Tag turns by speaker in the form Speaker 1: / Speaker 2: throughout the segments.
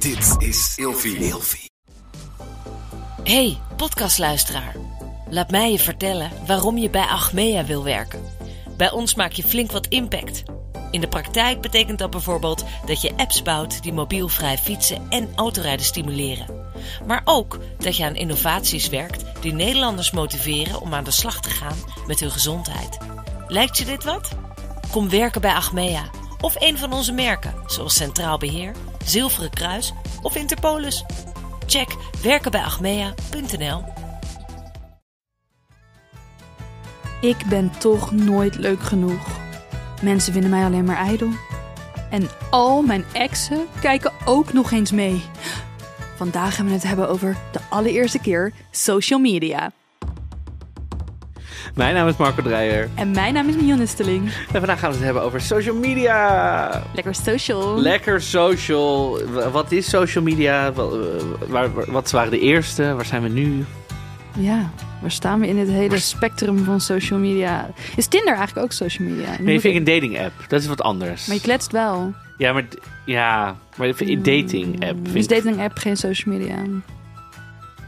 Speaker 1: Dit is Ilfie. Ilfie.
Speaker 2: Hey, podcastluisteraar. Laat mij je vertellen waarom je bij Achmea wil werken. Bij ons maak je flink wat impact. In de praktijk betekent dat bijvoorbeeld dat je apps bouwt die mobielvrij fietsen en autorijden stimuleren. Maar ook dat je aan innovaties werkt die Nederlanders motiveren om aan de slag te gaan met hun gezondheid. Lijkt je dit wat? Kom werken bij Achmea of een van onze merken, zoals Centraal Beheer, Zilveren Kruis of Interpolis. Check werkenbijagmea.nl. Ik ben toch nooit leuk genoeg. Mensen vinden mij alleen maar ijdel. En al mijn exen kijken ook nog eens mee. Vandaag gaan we het hebben over de allereerste keer social media.
Speaker 1: Mijn naam is Marco Dreyer.
Speaker 2: En mijn naam is Mion Stelling.
Speaker 1: En vandaag gaan we het hebben over social media. Lekker social. Lekker social. Wat is social media? Wat waren de eerste? Waar zijn we nu?
Speaker 2: Ja, waar staan we in het hele spectrum van social media? Is Tinder eigenlijk ook social media? nee, vind ik
Speaker 1: een dating app. Dat is wat anders. Maar je
Speaker 2: kletst wel.
Speaker 1: Ja, maar, ja, maar een mm. dating app. Is dating
Speaker 2: app geen social media?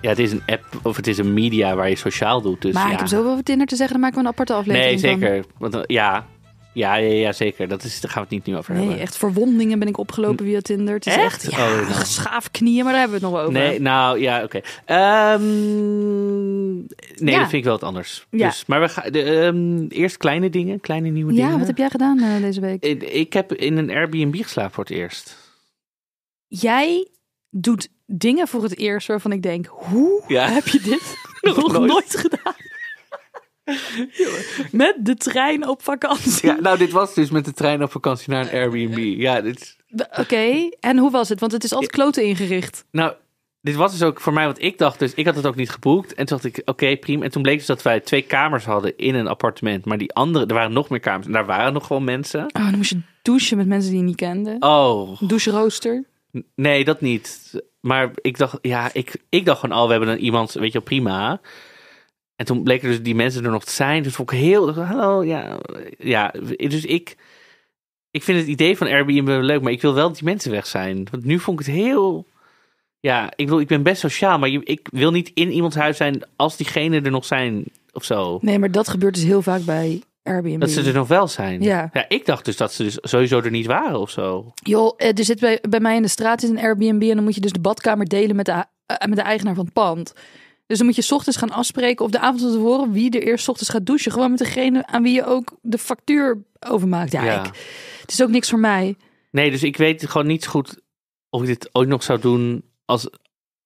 Speaker 1: Ja, het is een app of het is een media waar je sociaal doet. Dus maar ja. ik heb zoveel
Speaker 2: over Tinder te zeggen, dan maken we een aparte aflevering Nee,
Speaker 1: zeker. Want, eh, ja, ja, ja, ja, zeker. Dat is, daar gaan we het niet nu over hebben.
Speaker 2: Nee, echt verwondingen ben ik opgelopen hm. via Tinder. Het is echt, echt
Speaker 1: ja,
Speaker 2: oh, maar daar hebben we het nog over. Nee,
Speaker 1: nou ja, oké. Ehm, nee, dat vind ik wel wat anders. Ja. Dus, maar we gaan ehm, eerst kleine dingen, kleine nieuwe dingen. Ja, wat heb
Speaker 2: jij gedaan eh, deze week?
Speaker 1: Ik, heb in een Airbnb geslapen voor het eerst.
Speaker 2: Jij doet dingen voor het eerst waarvan ik denk: hoe heb je dit nog, nog nooit. gedaan?
Speaker 1: met de trein op vakantie. Ja, nou, dit was dus met de trein op vakantie naar een Airbnb. Ja, dit.
Speaker 2: Oké, en hoe was het? Want het is altijd kloten ingericht.
Speaker 1: Nou, dit was dus ook voor mij, wat ik dacht dus, ik had het ook niet geboekt. En toen dacht ik, oké, prima. En toen bleek dus dat wij twee kamers hadden in een appartement. Maar die andere, er waren nog meer kamers. En daar waren nog gewoon mensen.
Speaker 2: Oh, dan moest je douchen met mensen die je niet kende.
Speaker 1: Oh.
Speaker 2: rooster.
Speaker 1: Nee, dat niet maar ik dacht, ja, ik, ik dacht gewoon al, oh, we hebben dan iemand, weet je wel, prima. En toen bleken dus die mensen er nog te zijn. Dus vond ik heel, oh ja. Ja, dus ik, ik vind het idee van Airbnb leuk, maar ik wil wel dat die mensen weg zijn. Want nu vond ik het heel, ja, ik bedoel, ik ben best sociaal, maar ik wil niet in iemands huis zijn als diegenen er nog zijn of zo. Nee, maar dat
Speaker 2: gebeurt dus heel vaak bij dat ze er
Speaker 1: nog wel zijn. Ja. ja. Ik dacht dus dat ze dus sowieso er niet waren of zo.
Speaker 2: Joh, eh, er zit bij, mij in de straat is een Airbnb en dan moet je dus de badkamer delen met de, eh, met de eigenaar van het pand. Dus dan moet je s ochtends gaan afspreken of de avond van tevoren wie er eerst s ochtends gaat douchen. Gewoon met degene aan wie je ook de factuur overmaakt. Ja, ja. Ik, het is ook niks voor mij.
Speaker 1: Nee, dus ik weet gewoon niet goed of ik dit ooit nog zou doen als,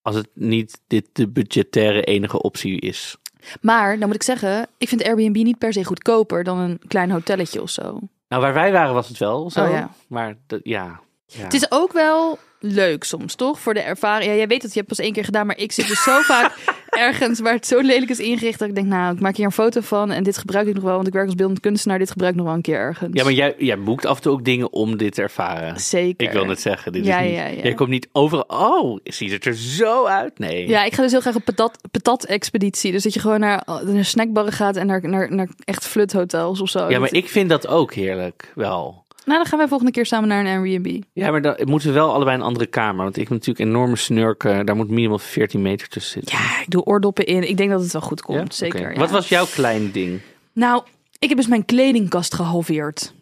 Speaker 1: als het niet dit de budgettaire enige optie is.
Speaker 2: Maar, dan moet ik zeggen, ik vind Airbnb niet per se goedkoper dan een klein hotelletje of
Speaker 1: zo. Nou, waar wij waren was het wel zo. Oh ja. Maar ja. Het is
Speaker 2: ook wel leuk soms, toch? Voor de ervaring. Ja, jij weet dat je hebt pas één keer gedaan, maar ik zit dus zo vaak ergens waar het zo lelijk is ingericht dat ik denk, nou, ik maak hier een foto van en dit gebruik ik nog wel, want ik werk als beeldend kunstenaar, dit gebruik ik nog wel een keer ergens. Ja, maar
Speaker 1: jij, jij boekt af en toe ook dingen om dit te ervaren. Zeker. Ik wil net zeggen, dit is niet, Jij komt niet overal, oh, ziet het er zo uit? Nee. Ja, ik
Speaker 2: ga dus heel graag op patat, expeditie dus dat je gewoon naar, naar snackbarren gaat en naar, naar, naar echt fluthotels of zo. Ja, maar ik
Speaker 1: vind dat ook heerlijk, wel.
Speaker 2: Nou, dan gaan wij volgende keer samen naar een Airbnb. Ja,
Speaker 1: maar dan moeten we wel allebei een andere kamer. Want ik ben natuurlijk enorm snurken. Daar moet minimaal 14 meter tussen zitten. Ja,
Speaker 2: ik doe oordoppen in. Ik denk dat het wel goed komt, zeker. Wat
Speaker 1: was jouw klein ding?
Speaker 2: Nou, ik heb dus mijn kledingkast
Speaker 1: gehalveerd.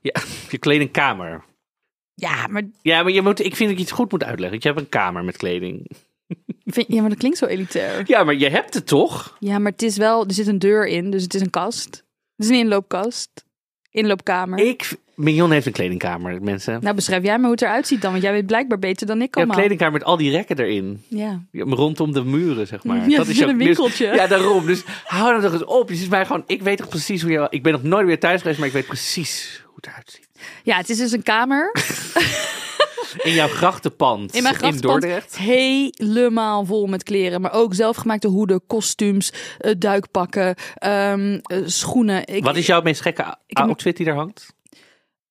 Speaker 1: Ja, je kledingkamer. Ja, maar... Ja, maar je moet, ik vind dat je het goed moet uitleggen. Je hebt een kamer met kleding.
Speaker 2: ja, maar dat klinkt zo elitair.
Speaker 1: Ja, maar je hebt het toch?
Speaker 2: Ja, maar het is wel... Er zit een deur in, dus het is een kast. Het is een inloopkast.
Speaker 1: Inloopkamer. Ik, Mignon heeft een kledingkamer, mensen.
Speaker 2: Nou, beschrijf jij me hoe het eruit ziet dan, want jij weet blijkbaar beter dan ik allemaal. een kledingkamer
Speaker 1: met al die rekken erin. Ja. rondom de muren, zeg maar. Ja, dat is een winkeltje. ja, daarom. Dus hou dat toch eens op. Je ziet mij gewoon, ik weet toch precies hoe je... Ik ben nog nooit weer thuis geweest, maar ik weet precies hoe het eruit
Speaker 2: ziet. Ja, het is dus een kamer.
Speaker 1: In jouw grachtenpand. In mijn grachtenpand. Dordrecht.
Speaker 2: Helemaal vol met kleren. Maar ook zelfgemaakte hoeden, kostuums, eh, duikpakken, ehm, eh, schoenen. Ik, Wat is jouw
Speaker 1: meest gekke outfit die er hangt?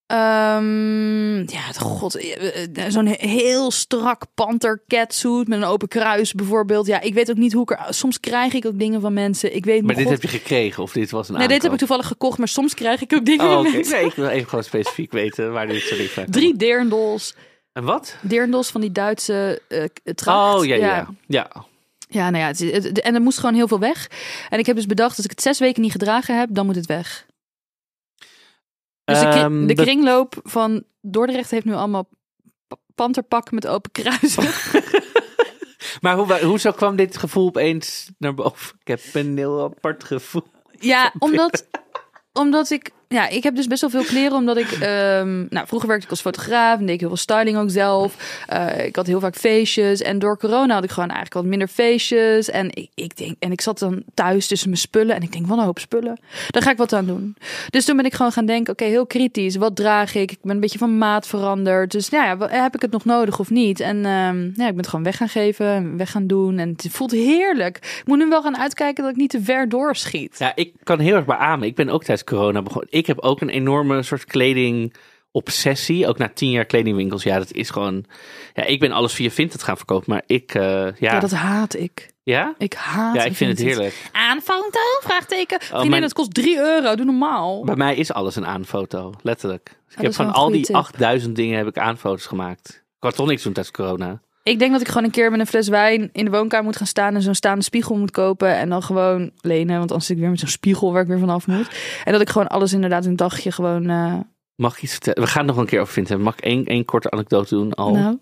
Speaker 2: Um, ja, god, eh, eh, zo'n heel strak panter catsuit met een open kruis bijvoorbeeld. Ja, ik weet ook niet hoe ik er... Soms krijg ik ook dingen van mensen. Ik weet, maar dit heb je
Speaker 1: gekregen of dit was een Nee, dit heb ik
Speaker 2: toevallig gekocht, maar soms krijg ik ook dingen oh, van mensen. Nee, ik
Speaker 1: wil even gewoon specifiek weten waar dit zo ligt.
Speaker 2: Drie deerndols. En wat? Deerndols van die Duitse uh, Oh, ja, ja. ja. ja. nou ja, en er moest gewoon heel veel weg. En ik heb dus bedacht, als ik het zes weken niet gedragen heb, dan moet het weg.
Speaker 1: Dus de, ehm, de
Speaker 2: kringloop van Dordrecht heeft nu allemaal panterpakken met open kruisen.
Speaker 1: maar hoe, hoezo kwam dit gevoel opeens naar boven? Ik heb een heel apart gevoel.
Speaker 2: Ja, omdat, omdat ik ja, ik heb dus best wel veel kleren, omdat ik... Ehm, nou, vroeger werkte ik als fotograaf en deed ik heel veel styling ook zelf. Eh, ik had heel vaak feestjes. En door corona had ik gewoon eigenlijk wat minder feestjes. En ik, ik, denk, en ik zat dan thuis tussen mijn spullen. En ik denk, wat een hoop spullen. Daar ga ik wat aan doen. Dus toen ben ik gewoon gaan denken, oké, heel kritisch. Wat draag ik? Ik ben een beetje van maat veranderd. Dus nou ja, heb ik het nog nodig of niet? En ehm, ja, ik ben het gewoon weg gaan geven, weg gaan doen. En het voelt heerlijk. Ik moet nu wel gaan uitkijken dat ik niet te ver doorschiet.
Speaker 1: Ja, ik kan heel erg beamen. Ik ben ook tijdens corona begonnen. Ik ik heb ook een enorme soort kleding obsessie. Ook na tien jaar kledingwinkels. Ja, dat is gewoon. Ja, ik ben alles via Vinted gaan verkopen. Maar ik. Eh, ja. dat haat ik. Ja?
Speaker 2: Ik haat Ja, ik vind het heerlijk. Aanfoto? Vraagteken. Oh, Vriendin, mijn... het kost 3 euro. Doe normaal. Bij
Speaker 1: mij is alles een aanfoto. Letterlijk. ik oh, heb van al die 8000 dingen heb ik aanfoto's gemaakt. Ik had toch niks tijdens corona.
Speaker 2: Ik denk dat ik gewoon een keer met een fles wijn in de woonkamer moet gaan staan en zo'n staande spiegel moet kopen en dan gewoon lenen, want anders zit ik weer met zo'n spiegel waar ik weer vanaf moet. En dat ik gewoon alles inderdaad een dagje gewoon. Eh,
Speaker 1: Mag ik iets vertellen? We gaan het nog een keer over vinden. Mag ik één, één korte anekdote doen al? Nou.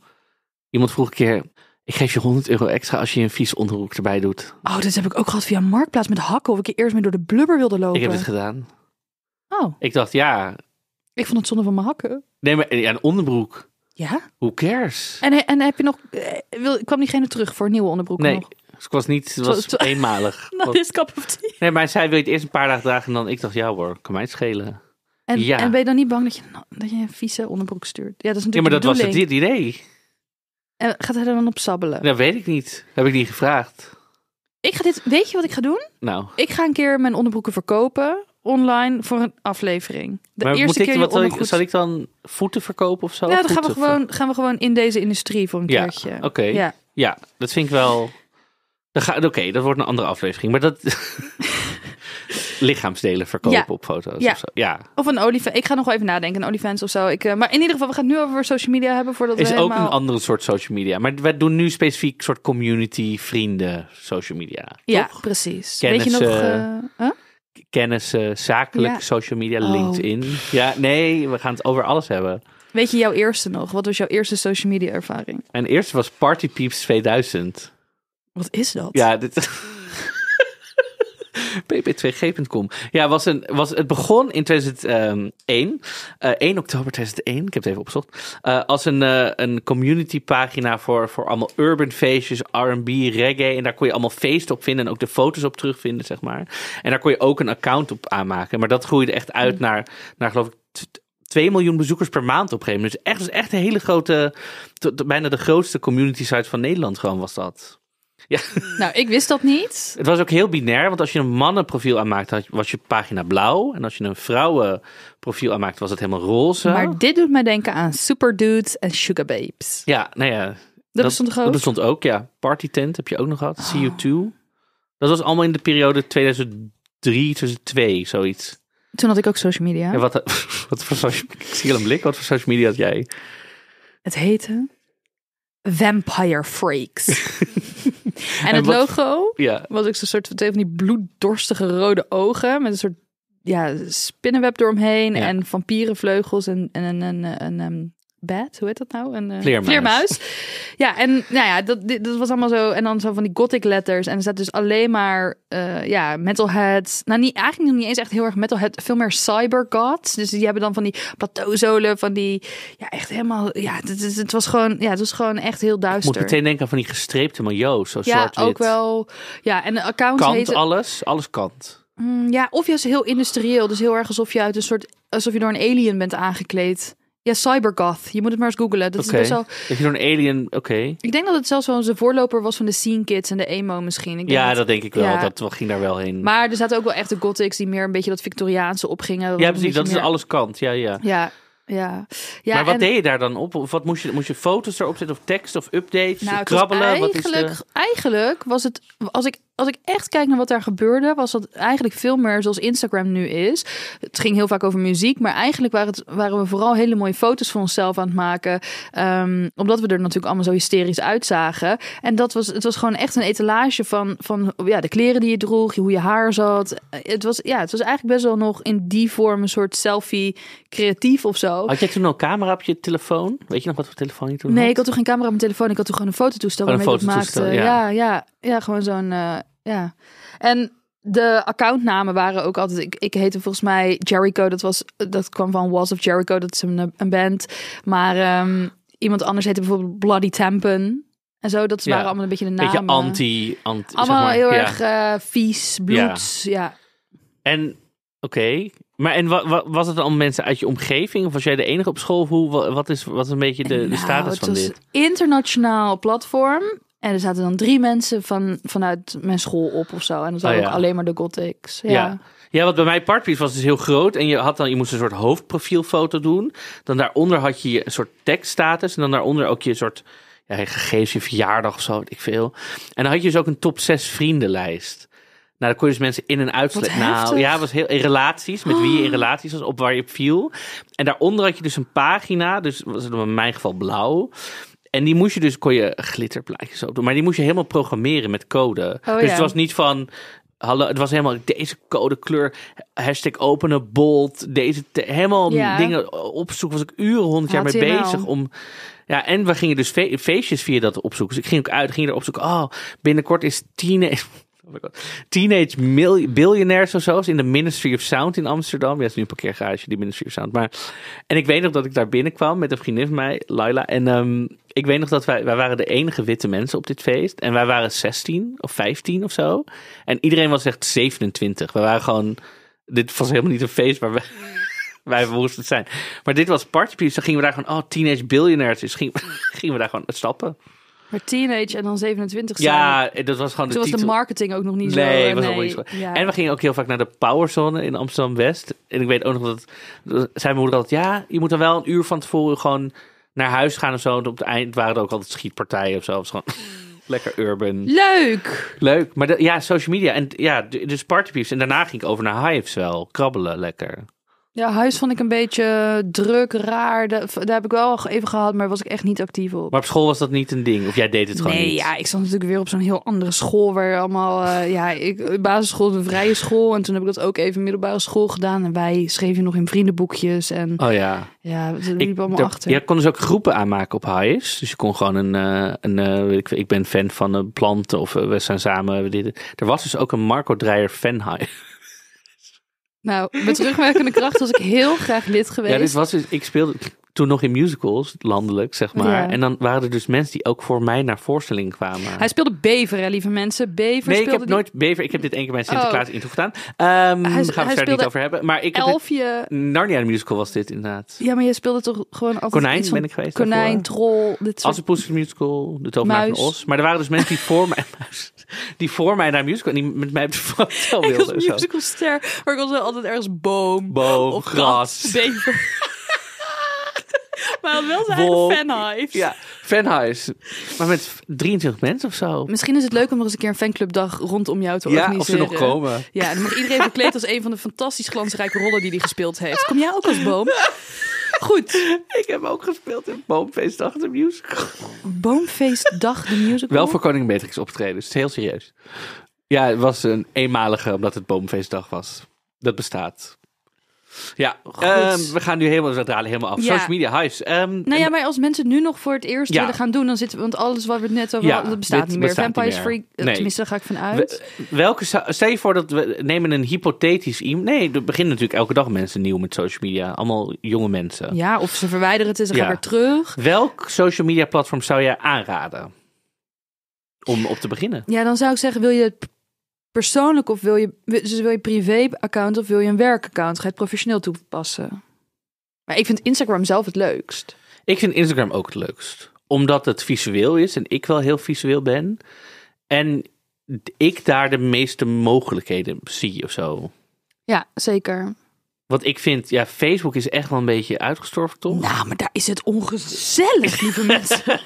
Speaker 1: Iemand vroeg een keer, ik geef je 100 euro extra als je een vies onderhoek erbij doet.
Speaker 2: Oh, dat heb ik ook gehad via Marktplaats met hakken, of ik eerst mee door de blubber wilde lopen. Ik heb het
Speaker 1: gedaan. Oh. Ik dacht, ja.
Speaker 2: Ik vond het zonde van mijn hakken.
Speaker 1: Nee, maar ja, een onderbroek. Ja? Hoe cares?
Speaker 2: En, en heb je nog, eh, wil, kwam diegene terug voor nieuwe onderbroeken nee. Nog?
Speaker 1: Dus ik was niet, het was eenmalig. nou, is of Nee, maar zij wil het eerst een paar dagen dragen en dan ik dacht, ja hoor, kan mij schelen. En, ja. en
Speaker 2: ben je dan niet bang dat je, dat je een vieze onderbroek stuurt? Ja, dat is natuurlijk ja maar dat was
Speaker 1: het idee.
Speaker 2: En gaat hij er dan op sabbelen? Dat
Speaker 1: nou, weet ik niet. heb ik niet gevraagd.
Speaker 2: Ik ga dit, weet je wat ik ga doen? Nou. Ik ga een keer mijn onderbroeken verkopen online voor een aflevering.
Speaker 1: De maar eerste moet ik, keer wat zal eh, ik, zal ik dan voeten verkopen of zo? Ja, dan gaan we, gewoon,
Speaker 2: gaan we gewoon in deze industrie voor
Speaker 1: een ja, keertje. Oké. Ja. dat vind ik wel. Oké, dat wordt een andere aflevering. Maar dat. lichaamsdelen verkopen op foto's ja. of zo. Ja.
Speaker 2: Of een olifant. Ik ga nog even nadenken. Een olifant of zo. Ik, eh, maar in ieder geval, we gaan het nu over social media hebben. Voordat is we ook een
Speaker 1: andere soort social media. Maar we doen nu specifiek soort community, vrienden, social media.
Speaker 2: Ja, precies. Weet je nog... Eh,
Speaker 1: kennis, eh, zakelijk, social media, oh. LinkedIn. Ja, nee, we gaan het over alles hebben.
Speaker 2: Weet je jouw eerste nog? Wat was jouw eerste social media ervaring?
Speaker 1: Mijn eerste was Party Peeps 2000.
Speaker 2: Wat is dat? Ja,
Speaker 1: dit... pp2g.com. Ja, was een, was, het begon in 2001, 1 ehm, eh, oktober 2001, ik heb het even opgezocht, eh, als een, uh, een community pagina voor, voor allemaal urban feestjes, R&B, reggae. En daar kon je allemaal feesten op vinden en ook de foto's op terugvinden, zeg maar. En daar kon je ook een account op aanmaken. Maar dat groeide echt uit mm. naar, naar geloof ik, 2 miljoen bezoekers per maand op een gegeven moment. Dus echt, dus echt een hele grote, bijna de grootste community site van Nederland gewoon was dat.
Speaker 2: Ja. Nou, ik wist dat niet.
Speaker 1: Het was ook heel binair, want als je een mannenprofiel aanmaakt, was je pagina blauw. En als je een vrouwenprofiel aanmaakt, was het helemaal roze. Maar
Speaker 2: dit doet mij denken aan Super Dudes en Sugar Babes.
Speaker 1: Ja, nou ja. Dat, dat bestond ook? Dat bestond ook, ja. Party Tent heb je ook nog gehad. Oh. See CU2. Dat was allemaal in de periode 2003, 2002, zoiets.
Speaker 2: Toen had ik ook social media. Ja,
Speaker 1: wat, wat voor social, ik zie een blik. Wat voor social media had jij?
Speaker 2: Het heette Vampire Freaks.
Speaker 1: en het logo
Speaker 2: was ik zo'n soort van twee van die bloeddorstige rode ogen met een soort ja, spinnenweb eromheen ja. en vampierenvleugels en, en, en Bad, hoe heet dat nou? Een uh, Ja, en nou ja, dat, dat was allemaal zo. En dan zo van die gothic letters. En er zat dus alleen maar, uh, ja, metalheads. Nou, niet, eigenlijk nog niet eens echt heel erg metalhead. Veel meer cyber gods. Dus die hebben dan van die plateauzolen, van die, ja, echt helemaal, ja, het, het, was gewoon, ja, het was gewoon echt heel duister. Ik moet meteen
Speaker 1: denken aan van die gestreepte miljoen, zo Ja, ook
Speaker 2: wel. Ja, en de accounts Kant
Speaker 1: alles, alles kant.
Speaker 2: Mm, ja, of juist heel industrieel. Dus heel erg alsof je uit een soort, alsof je door een alien bent aangekleed. Ja, cybergoth. Je moet het maar eens googlen. Dat okay. is best wel...
Speaker 1: Dat je zo'n alien... Oké. Ik
Speaker 2: denk dat het zelfs wel onze voorloper was van de Scene Kids en de emo misschien. Ik ja, dat... dat, denk ik wel. Dat
Speaker 1: ging daar wel heen. Maar
Speaker 2: er zaten ook wel echt de gothics die meer een beetje dat Victoriaanse opgingen. Ja, precies. Dat is
Speaker 1: alles kant. Ja, ja.
Speaker 2: Ja, ja. maar wat deed
Speaker 1: je daar dan op? Of wat moest je, moest je foto's erop zetten of tekst of updates? Nou, krabbelen? Wat is de...
Speaker 2: eigenlijk was het, als ik als ik echt kijk naar wat daar gebeurde, was dat eigenlijk veel meer zoals Instagram nu is. Het ging heel vaak over muziek, maar eigenlijk waren, het, waren we vooral hele mooie foto's van onszelf aan het maken. Ehm, omdat we er natuurlijk allemaal zo hysterisch uitzagen. En dat was, het was gewoon echt een etalage van, van ja, de kleren die je droeg, hoe je haar zat. Het was, ja, het was eigenlijk best wel nog in die vorm een soort selfie creatief of zo. Had jij
Speaker 1: toen al camera op je telefoon? Weet je nog wat voor telefoon je toen Nee, ik had
Speaker 2: toen geen camera op mijn telefoon. Ik had toen gewoon een foto toestel waarmee ik maakte. Ja. ja, ja, gewoon zo'n eh, ja. En de accountnamen waren ook altijd. Ik, ik heette volgens mij Jericho. Dat, was, dat kwam van Walls of Jericho. Dat is een, een band. Maar ehm, iemand anders heette bijvoorbeeld Bloody Tempen. En zo, dat waren allemaal een beetje de namen. Beetje anti,
Speaker 1: anti Allemaal zeg maar, heel ja. erg
Speaker 2: eh, vies, bloed ja.
Speaker 1: En, oké. Maar en wat, was het dan mensen uit je omgeving? Of was jij de enige op school? Hoe, wat, is, wat is een beetje de, de status nou, van dit? Het
Speaker 2: was internationaal platform. En er zaten dan drie mensen van, vanuit mijn school op of zo. En dan waren oh ook alleen maar de gothics. Ja. ja.
Speaker 1: ja bij mij Partpiece was dus heel groot. En je, had dan, je moest een soort hoofdprofielfoto doen. Dan daaronder had je een soort tekststatus. En dan daaronder ook je soort ja, gegevens, je verjaardag of zo, weet ik veel. En dan had je dus ook een top 6 vriendenlijst. Nou, dan kon je dus mensen in en uitsluiten. Nou, ja, was heel in relaties, met wie je in oh. relaties was, op waar je op viel. En daaronder had je dus een pagina, dus was het in mijn geval blauw. En die moest je dus, kon je glitterplaatjes op doen. Maar die moest je helemaal programmeren met code. Oh, dus het was niet van, Hallo, het was helemaal deze kleur hashtag openen, bold, deze helemaal dingen opzoeken. Was ik uren honderd jaar mee bezig om. Ja, en we gingen dus feestjes via dat opzoeken. Dus ik ging ook uit, ging er opzoeken. Oh, binnenkort is tien. Teenage Billionaires of zo. in de Ministry of Sound in Amsterdam. Ja, is nu een parkeergarage, die Ministry of Sound. Maar, en ik weet nog dat ik daar binnenkwam met een vriendin van mij, Laila. En ehm, ik weet nog dat wij, wij waren de enige witte mensen op dit feest. En wij waren 16 of 15 of zo. En iedereen was echt 27. We waren gewoon... Dit was helemaal niet een feest waar wij wij moesten zijn. Maar dit was partypiece. Dan gingen we daar gewoon, oh, teenage billionaires. Dus gingen, gingen we daar gewoon stappen.
Speaker 2: Maar teenage en dan 27 zijn. Ja,
Speaker 1: dat was gewoon de Toen was de
Speaker 2: marketing ook nog niet nee, zo... Nee, En we
Speaker 1: gingen ook heel vaak naar de Powerzone in Amsterdam-West. En ik weet ook nog dat... zijn mijn moeder altijd... Ja, je moet dan wel een uur van tevoren gewoon naar huis gaan of zo. En op het eind waren er ook altijd schietpartijen of zo. Het gewoon lekker urban. Leuk! Leuk. Maar ja, social media. En ja, dus partypiefs. En daarna ging ik over naar Hives wel. Krabbelen lekker.
Speaker 2: Ja, huis vond ik een beetje druk, raar. Daar heb ik wel even gehad, maar was ik echt niet actief op.
Speaker 1: Maar op school was dat niet een ding? Of jij deed het gewoon nee, niet? ja,
Speaker 2: ik zat natuurlijk weer op zo'n heel andere school. Waar allemaal, eh, ja, ik, basisschool een vrije school. En toen heb ik dat ook even middelbare school gedaan. En wij schreven nog in vriendenboekjes. En, oh ja. Ja, dat liep allemaal achter.
Speaker 1: Je kon dus ook groepen aanmaken op huis. Dus je kon gewoon een, eh, een eh, ik, ik, ben fan van een planten. Of we zijn samen. We er was dus ook een Marco Dreyer fan high
Speaker 2: nou, met terugwerkende kracht was ik heel graag lid geweest. Ja, dit was
Speaker 1: dus, ik speelde toen nog in musicals, landelijk zeg maar. En dan waren er dus mensen die ook voor mij naar voorstelling kwamen. Hij
Speaker 2: speelde Bever, hè, lieve mensen. Bever Nee, ik heb nooit
Speaker 1: Bever. Ik heb dit één keer bij Sinterklaas oh. in toegedaan. gedaan. Ehm, daar gaan we het verder niet over hebben. Maar ik elfje... heb Narnia de musical was dit inderdaad.
Speaker 2: Ja, maar je speelde toch gewoon altijd... Konijn ben ik geweest. Konijn, daarvoor. trol. Dit soort...
Speaker 1: Assepoester musical, De Tovenaar van Os. Maar er waren dus mensen die voor mij die voor mij naar musical... die met mij op de foto wilde. Ik was
Speaker 2: musicalster, maar ik was altijd ergens boom.
Speaker 1: Boom, gras.
Speaker 2: bever. maar wel zijn eigen fanhives. Ja,
Speaker 1: fanhives. Maar met 23 mensen of zo. Misschien is het leuk om nog eens een keer een fanclubdag rondom jou te organiseren. Ja, of ze nog komen. Ja, dan mag iedereen verkleed
Speaker 2: als een van de fantastisch glansrijke rollen die hij gespeeld heeft. Kom jij ook als
Speaker 1: boom? Goed. Ik heb ook gespeeld in Boomfeestdag de musical. Boomfeestdag de musical? Wel voor Koning Beatrix optreden, dus heel serieus. Ja, het was een eenmalige, omdat het Boomfeestdag was. Dat bestaat. Ja, ehm, we gaan nu helemaal, we helemaal af. Social media, hype ehm,
Speaker 2: nou ja, maar als mensen nu nog voor het eerst willen gaan doen, dan zitten we, want alles wat we het net over hadden, bestaat niet meer. Vampires Freak, eh, nee. tenminste, daar ga ik van uit.
Speaker 1: welke, stel je voor dat we nemen een hypothetisch iemand. Nee, er beginnen natuurlijk elke dag mensen nieuw met social media. Allemaal jonge mensen.
Speaker 2: Ja, of ze verwijderen het en ze gaan weer terug.
Speaker 1: Welk social media platform zou jij aanraden? Om op te beginnen.
Speaker 2: Ja, dan zou ik zeggen, wil je het persoonlijk of wil je, dus wil je privé-account of wil je een werkaccount? Ga je het professioneel toepassen? Maar ik vind Instagram zelf het leukst.
Speaker 1: Ik vind Instagram ook het leukst, omdat het visueel is en ik wel heel visueel ben. En ik daar de meeste mogelijkheden zie of zo.
Speaker 2: Ja, zeker.
Speaker 1: Want ik vind, ja, Facebook is echt wel een beetje uitgestorven, toch? Nou, maar daar
Speaker 2: is het ongezellig, lieve mensen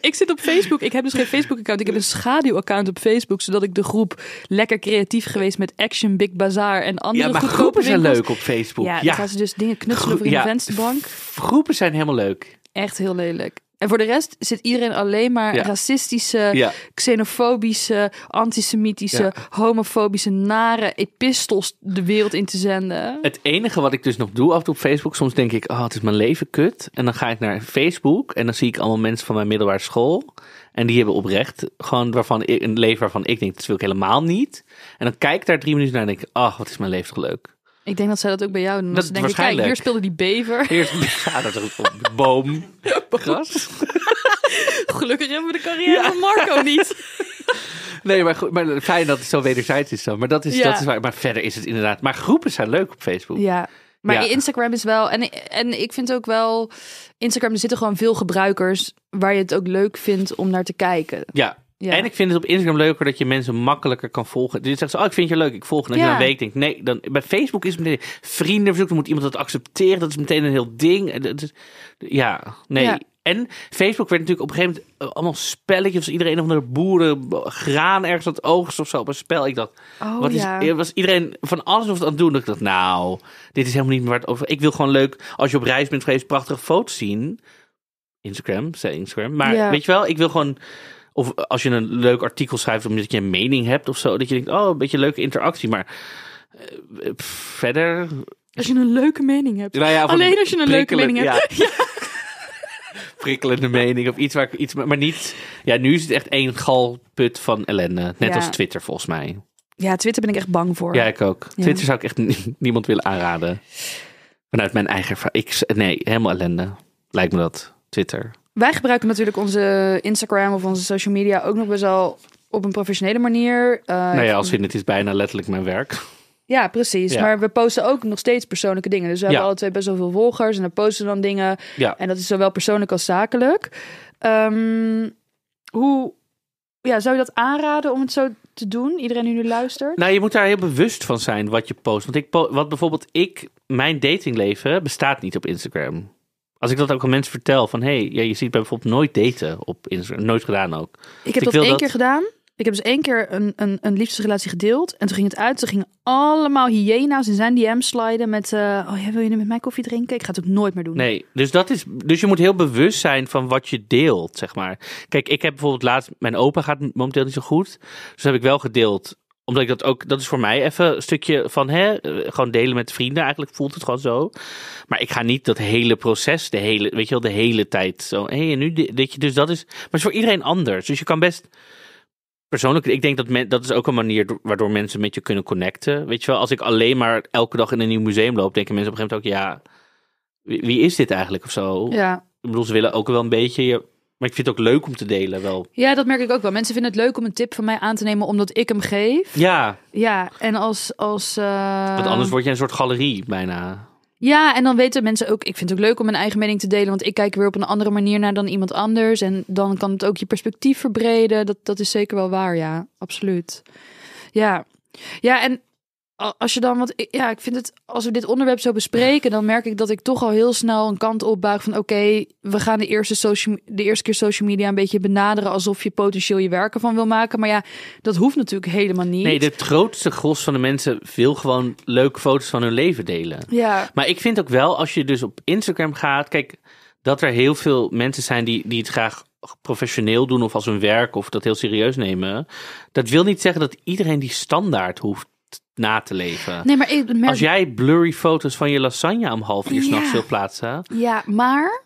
Speaker 2: ik zit op Facebook. Ik heb dus geen Facebook-account. Ik heb een schaduw-account op Facebook. Zodat ik de groep lekker creatief geweest met Action, Big Bazaar en andere Ja, maar groepen zijn leuk op
Speaker 1: Facebook. Ja, dan gaan ze
Speaker 2: dus dingen knutselen voor in de vensterbank. groepen zijn helemaal leuk. Echt heel lelijk. En voor de rest zit iedereen alleen maar racistische, xenofobische, antisemitische, homofobische, nare epistels de wereld in te zenden.
Speaker 1: Het enige wat ik dus nog doe af en toe op Facebook, soms denk ik, oh, het is mijn leven kut. En dan ga ik naar Facebook en dan zie ik allemaal mensen van mijn middelbare school. En die hebben oprecht gewoon waarvan ik, een leven waarvan ik denk, dat wil ik helemaal niet. En dan kijk ik daar drie minuten naar en denk ik, ach, oh, wat is mijn leven toch leuk.
Speaker 2: Ik denk dat zij dat ook bij jou doen. Dat, ze waarschijnlijk. kijk, hier speelde die bever. Eerst
Speaker 1: ja, dat is boom.
Speaker 2: Gras. Gelukkig hebben we de carrière van Marco niet.
Speaker 1: Nee, maar, goed, maar fijn dat het zo wederzijds is dan. Maar, dat is, dat is waar, maar verder is het inderdaad. Maar groepen zijn leuk op Facebook. Ja, maar ja.
Speaker 2: Instagram is wel. En, en ik vind ook wel. Instagram, er zitten gewoon veel gebruikers waar je het ook leuk vindt om naar te kijken.
Speaker 1: Ja, en ik vind het op Instagram leuker dat je mensen makkelijker kan volgen. Dus je zegt zo, oh, ik vind je leuk, ik volg. En dan je een week denkt, nee, dan, bij Facebook is het meteen vriendenverzoek. Dan moet iemand dat accepteren. Dat is meteen een heel ding. ja, nee. En Facebook werd natuurlijk op een gegeven moment eh, allemaal spelletjes. iedereen of de boeren graan ergens dat oogst of zo. Op een spel. Ik dacht, oh, wat is, eh, was iedereen van alles of het aan het doen? Dat ik dacht, nou, dit is helemaal niet meer waar over. Ik wil gewoon leuk, als je op reis bent geweest, prachtige foto's zien. Instagram, zei Instagram. Maar weet je wel, ik wil gewoon of als je een leuk artikel schrijft omdat je een mening hebt of zo. Dat je denkt, oh, een beetje leuke interactie. Maar eh, verder...
Speaker 2: Als je een leuke mening hebt. Nou Alleen als je een leuke mening hebt.
Speaker 1: Ja. Prikkelende mening of iets waar ik iets... Maar niet... Ja, nu is het echt één galput van ellende. Net als Twitter volgens mij.
Speaker 2: Ja, Twitter ben ik echt bang voor. Ja, ik ook. Twitter zou
Speaker 1: ik echt niemand willen aanraden. Vanuit mijn eigen... Ik, nee, helemaal ellende. Lijkt me dat. Twitter.
Speaker 2: Wij gebruiken natuurlijk onze Instagram of onze social media ook nog best wel op een professionele manier. Uh, nou ja, als in
Speaker 1: het is bijna letterlijk mijn werk.
Speaker 2: Ja, precies. Maar we posten ook nog steeds persoonlijke dingen. Dus we hebben alle twee best wel veel volgers en dan posten we dan dingen. Ja. En dat is zowel persoonlijk als zakelijk. Ehm, hoe ja, zou je dat aanraden om het zo te doen? Iedereen die nu luistert?
Speaker 1: Nou, je moet daar heel bewust van zijn wat je post. Want ik, wat bijvoorbeeld ik, mijn datingleven bestaat niet op Instagram. Als ik dat ook aan mensen vertel, van hey, ja, je ziet bijvoorbeeld nooit daten op Instagram, nooit gedaan ook. Ik heb dat één keer
Speaker 2: gedaan. Ik heb dus één keer een, een, een liefdesrelatie gedeeld. En toen ging het uit. Toen gingen allemaal hyena's in zijn DM sliden met... Eh, oh ja, wil je nu met mij koffie drinken? Ik ga het ook nooit meer doen. Nee,
Speaker 1: dus, dat is, dus je moet heel bewust zijn van wat je deelt, zeg maar. Kijk, ik heb bijvoorbeeld laatst... Mijn opa gaat momenteel niet zo goed. Dus heb ik wel gedeeld omdat ik dat ook, dat is voor mij even een stukje van, hè, eh, gewoon delen met vrienden. Eigenlijk voelt het gewoon zo. Maar ik ga niet dat hele proces, de hele, weet je wel, de hele tijd zo. Hé, hey, en nu dit je, dus dat is. Maar het is voor iedereen anders. Dus je kan best persoonlijk, ik denk dat men, dat is ook een manier waardoor mensen met je kunnen connecten. Weet je wel, als ik alleen maar elke dag in een nieuw museum loop, denken mensen op een gegeven moment ook, ja, wie, wie is dit eigenlijk of zo? Ja. Ik bedoel, ze willen ook wel een beetje je maar ik vind het ook leuk om te delen wel.
Speaker 2: Ja, dat merk ik ook wel. Mensen vinden het leuk om een tip van mij aan te nemen omdat ik hem geef. Ja. Ja, en als... als eh, anders
Speaker 1: word je een soort galerie bijna.
Speaker 2: Ja, en dan weten mensen ook... Ik vind het ook leuk om mijn eigen mening te delen, want ik kijk weer op een andere manier naar dan iemand anders. En dan kan het ook je perspectief verbreden. Dat, dat is zeker wel waar, ja. Absoluut. Ja. Ja, en als je dan, wat, ja, ik vind het, als we dit onderwerp zo bespreken, dan merk ik dat ik toch al heel snel een kant opbuig van: oké, we gaan de eerste, social, de eerste keer social media een beetje benaderen alsof je potentieel je werken van wil maken. Maar ja, dat hoeft natuurlijk helemaal niet. Nee, de
Speaker 1: grootste gros van de mensen wil gewoon leuke foto's van hun leven delen. Ja. Maar ik vind ook wel, als je dus op Instagram gaat, kijk, dat er heel veel mensen zijn die, die het graag professioneel doen of als hun werk of dat heel serieus nemen. Dat wil niet zeggen dat iedereen die standaard hoeft na te leven. Nee,
Speaker 2: maar Als jij
Speaker 1: blurry foto's van je lasagne om half uur s'nachts ja. wil plaatsen.
Speaker 2: Ja, maar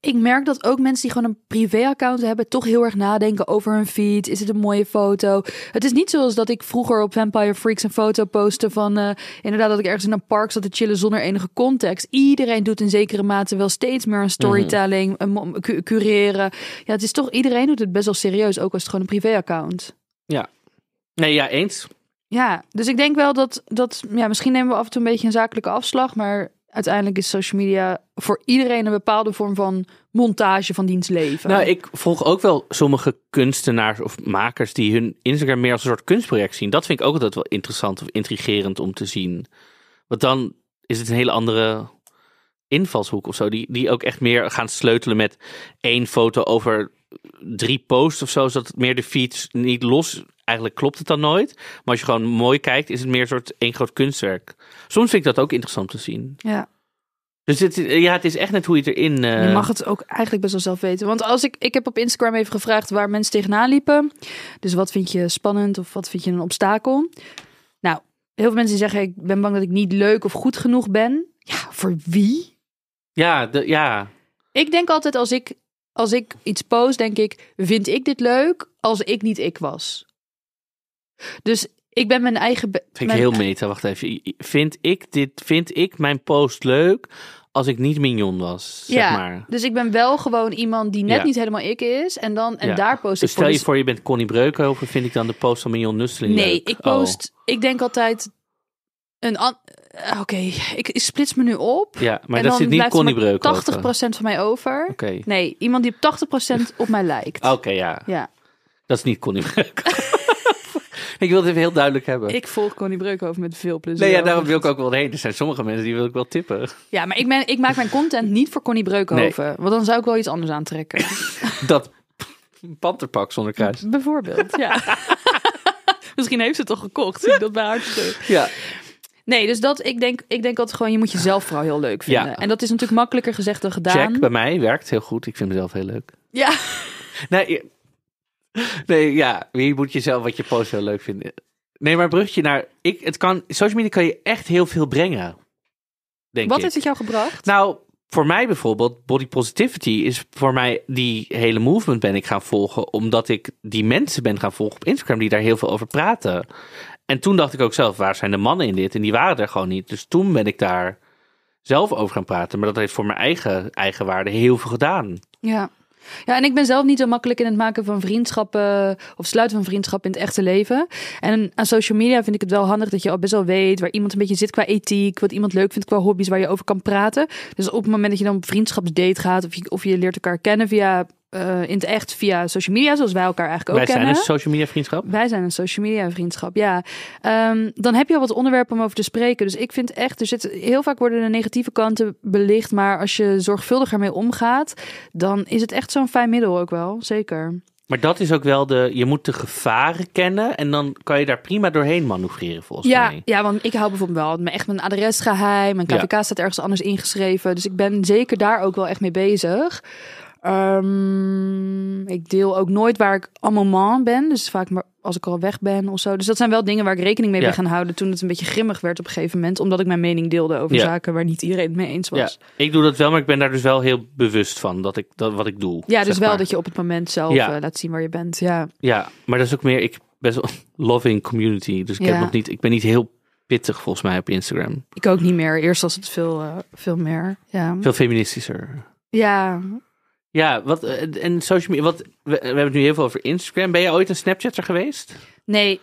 Speaker 2: ik merk dat ook mensen die gewoon een privé-account hebben, toch heel erg nadenken over hun feed. Is het een mooie foto? Het is niet zoals dat ik vroeger op Vampire Freaks een foto postte van eh, inderdaad dat ik ergens in een park zat te chillen zonder enige context. Iedereen doet in zekere mate wel steeds meer een storytelling, mhm. een cureren. Ja, het is toch iedereen doet het best wel serieus, ook als het gewoon een privé-account.
Speaker 1: Ja. Nee, ja, eens.
Speaker 2: Ja, dus ik denk wel dat, dat ja, misschien nemen we af en toe een beetje een zakelijke afslag, maar uiteindelijk is social media voor iedereen een bepaalde vorm van montage van diens leven. Nou, ik
Speaker 1: volg ook wel sommige kunstenaars of makers die hun Instagram meer als een soort kunstproject zien. Dat vind ik ook altijd wel interessant of intrigerend om te zien. Want dan is het een hele andere invalshoek of zo. Die, die ook echt meer gaan sleutelen met één foto over drie posts of zo. Zodat het meer de feed niet los. Eigenlijk klopt het dan nooit. Maar als je gewoon mooi kijkt, is het meer een soort één groot kunstwerk. Soms vind ik dat ook interessant te zien. Ja. Dus het, ja, het is echt net hoe je het erin. Eh, je mag het
Speaker 2: ook eigenlijk best wel zelf weten. Want als ik, ik heb op Instagram even gevraagd waar mensen tegenaan liepen. Dus wat vind je spannend of wat vind je een obstakel? Nou, heel veel mensen die zeggen: Ik ben bang dat ik niet leuk of goed genoeg ben. Ja, voor
Speaker 1: wie? Ja, de, ja.
Speaker 2: Ik denk altijd als ik, als ik iets post, denk ik, vind ik dit leuk als ik niet ik was? Dus ik ben mijn eigen... vind ik heel e-
Speaker 1: meta, wacht even. Vind ik, dit, vind ik mijn post leuk als ik niet mignon was, zeg ja, maar. Dus
Speaker 2: ik ben wel gewoon iemand die net niet helemaal ik is. En, dan, en daar post dus ik dus stel je dus voor,
Speaker 1: je bent Connie Breukhoven. Vind ik dan de post van Mignon Nusseling Nee, ik post...
Speaker 2: Oh. Ik denk altijd... Een, eh, oké, ik, splits me nu op.
Speaker 1: Ja, maar dat zit niet Connie Breuk 80% van
Speaker 2: mij over. Oké. Nee, iemand die op 80% op mij lijkt.
Speaker 1: Oké, ja. ja. Dat is niet Connie Breuk. ik wil het even heel duidelijk hebben. Ik
Speaker 2: volg Connie over met veel plezier. Nee, ja, daarom
Speaker 1: wil ik ook wel heen. Er zijn sommige mensen die wil ik wel tippen.
Speaker 2: Ja, maar ik, ik maak mijn content niet voor Connie Breukhoven. Nee. Want dan zou ik wel iets anders aantrekken. dat
Speaker 1: panterpak zonder kruis. Bijvoorbeeld,
Speaker 2: ja. Misschien
Speaker 1: heeft ze het toch gekocht. Zie ik dat bij haar Ja.
Speaker 2: Nee, dus dat, ik denk, ik denk altijd gewoon, je moet jezelf vooral heel leuk vinden. Ja. En dat is natuurlijk makkelijker gezegd dan gedaan. Check, bij
Speaker 1: mij werkt heel goed. Ik vind mezelf heel leuk. Ja. Nee, nee ja, Wie moet jezelf wat je post heel leuk vinden. Nee, maar brugje naar, ik, het kan, social media kan je echt heel veel brengen. Denk wat heeft het jou gebracht? Nou, voor mij bijvoorbeeld, body positivity is voor mij die hele movement ben ik gaan volgen. Omdat ik die mensen ben gaan volgen op Instagram die daar heel veel over praten. En toen dacht ik ook zelf, waar zijn de mannen in dit? En die waren er gewoon niet. Dus toen ben ik daar zelf over gaan praten. Maar dat heeft voor mijn eigen, eigen waarde heel veel gedaan.
Speaker 2: Ja. Ja, en ik ben zelf niet zo makkelijk in het maken van vriendschappen eh, of sluiten van vriendschappen in het echte leven. En aan social media vind ik het wel handig dat je al best wel weet waar iemand een beetje zit qua ethiek, wat iemand leuk vindt qua hobby's, waar je over kan praten. Dus op het moment dat je dan vriendschapsdate gaat of je, of je leert elkaar kennen via eh, in het echt via social media, zoals wij elkaar eigenlijk ook kennen. Wij zijn een social media vriendschap. Wij zijn een social media vriendschap, ja. Ehm, dan heb je al wat onderwerpen om over te spreken. Dus ik vind echt, er zit, heel vaak worden de negatieve kanten belicht. Maar als je zorgvuldiger mee omgaat, dan is het echt zo'n fijn middel ook wel, zeker.
Speaker 1: Maar dat is ook wel de. Je moet de gevaren kennen. En dan kan je daar prima doorheen manoeuvreren, volgens mij.
Speaker 2: Ja, want ik hou bijvoorbeeld wel echt mijn adres geheim. Mijn KVK staat ergens anders ingeschreven. Dus ik ben zeker daar ook wel echt mee bezig. Ehm, ik deel ook nooit waar ik allemaal moment ben. Dus vaak maar als ik al weg ben of zo. Dus dat zijn wel dingen waar ik rekening mee ben gaan houden toen het een beetje grimmig werd op een gegeven moment. Omdat ik mijn mening deelde over zaken waar niet iedereen het mee eens
Speaker 1: was. Ja, ik doe dat wel, maar ik ben daar dus wel heel bewust van dat ik dat wat ik doe. Ja, dus wel
Speaker 2: dat je op het moment zelf eh, laat zien waar je bent. Ja.
Speaker 1: ja, maar dat is ook meer, ik best wel loving community. Dus ik heb nog niet, ik ben niet heel pittig volgens mij op Instagram.
Speaker 2: Ik ook niet meer. Eerst was het veel, eh, veel meer. Ja. Veel
Speaker 1: feministischer. Ja, ja, wat, eh, en social media, wat, we, hebben het nu heel veel over Instagram. Ben jij ooit een Snapchatter geweest? Nee.